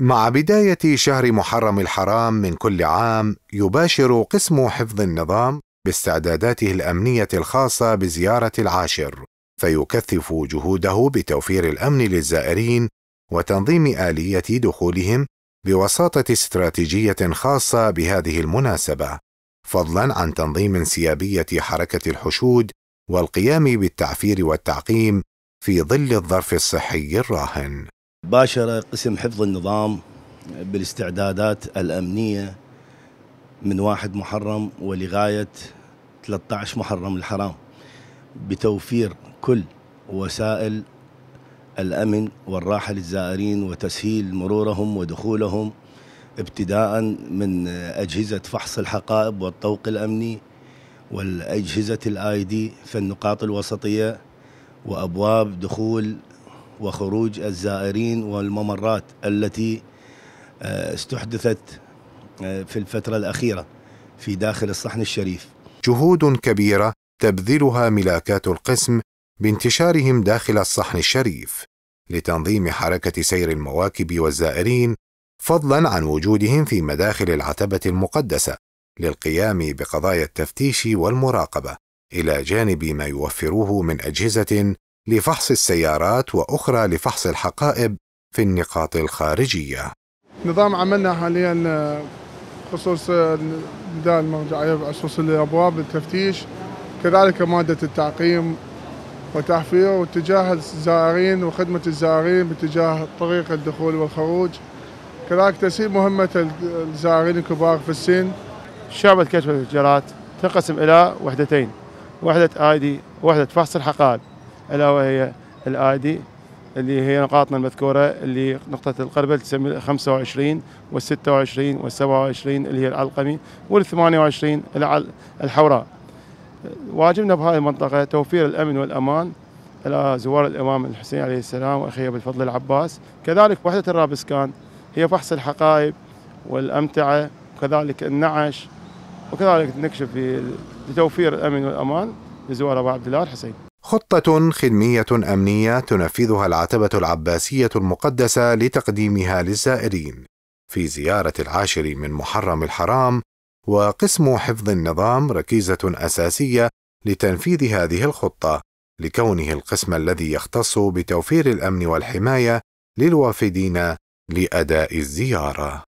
مع بداية شهر محرم الحرام من كل عام يباشر قسم حفظ النظام باستعداداته الأمنية الخاصة بزيارة العاشر فيكثف جهوده بتوفير الأمن للزائرين وتنظيم آلية دخولهم بوساطة استراتيجية خاصة بهذه المناسبة فضلا عن تنظيم انسيابية حركة الحشود والقيام بالتعفير والتعقيم في ظل الظرف الصحي الراهن باشر قسم حفظ النظام بالاستعدادات الأمنية من واحد محرم ولغاية 13 محرم الحرام بتوفير كل وسائل الأمن والراحة للزائرين وتسهيل مرورهم ودخولهم ابتداء من أجهزة فحص الحقائب والطوق الأمني والأجهزة الآي دي في النقاط الوسطية وأبواب دخول وخروج الزائرين والممرات التي آه، استحدثت آه، في الفترة الأخيرة في داخل الصحن الشريف. جهود كبيرة تبذلها ملاكات القسم بانتشارهم داخل الصحن الشريف لتنظيم حركة سير المواكب والزائرين فضلا عن وجودهم في مداخل العتبة المقدسة للقيام بقضايا التفتيش والمراقبة إلى جانب ما يوفروه من أجهزة لفحص السيارات واخرى لفحص الحقائب في النقاط الخارجيه. نظام عملنا حاليا خصوص بدال المرجعيه خصوص الابواب التفتيش كذلك ماده التعقيم وتحفير واتجاه الزائرين وخدمه الزائرين باتجاه طريق الدخول والخروج كذلك تسهيل مهمه الزائرين الكبار في السن. شعبة كشف الاتجارات تنقسم الى وحدتين وحده ايدي ووحده فحص الحقائب. الا وهي الادي اللي هي نقاطنا المذكوره اللي نقطه القربل تسمي 25 وال26 وال27 اللي هي العلقمي وال28 الحوراء واجبنا بهذه المنطقه توفير الامن والامان الى زوار الامام الحسين عليه السلام واخيه بالفضل العباس كذلك وحده الرابسكان هي فحص الحقائب والامتعه وكذلك النعش وكذلك نكشف لتوفير الامن والامان لزوار ابو عبد الله الحسين خطة خدمية أمنية تنفذها العتبة العباسية المقدسة لتقديمها للزائرين في زيارة العاشر من محرم الحرام، وقسم حفظ النظام ركيزة أساسية لتنفيذ هذه الخطة، لكونه القسم الذي يختص بتوفير الأمن والحماية للوافدين لأداء الزيارة.